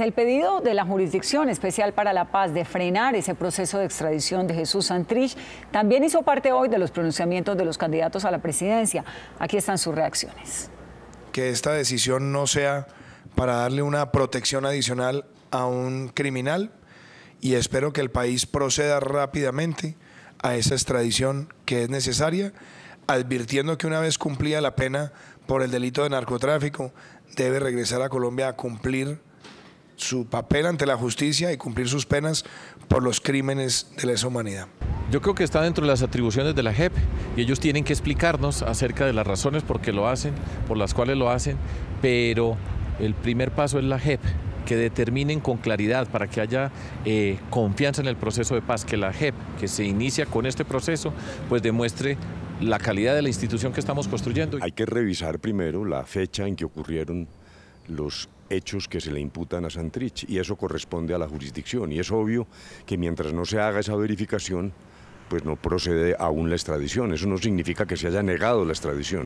El pedido de la Jurisdicción Especial para la Paz de frenar ese proceso de extradición de Jesús Santrich también hizo parte hoy de los pronunciamientos de los candidatos a la presidencia. Aquí están sus reacciones. Que esta decisión no sea para darle una protección adicional a un criminal y espero que el país proceda rápidamente a esa extradición que es necesaria, advirtiendo que una vez cumplida la pena por el delito de narcotráfico, debe regresar a Colombia a cumplir su papel ante la justicia y cumplir sus penas por los crímenes de lesa humanidad. Yo creo que está dentro de las atribuciones de la JEP y ellos tienen que explicarnos acerca de las razones por lo hacen, por las cuales lo hacen, pero el primer paso es la JEP que determinen con claridad para que haya eh, confianza en el proceso de paz, que la JEP, que se inicia con este proceso, pues demuestre la calidad de la institución que estamos construyendo. Hay que revisar primero la fecha en que ocurrieron los hechos que se le imputan a Santrich y eso corresponde a la jurisdicción. Y es obvio que mientras no se haga esa verificación, pues no procede aún la extradición. Eso no significa que se haya negado la extradición.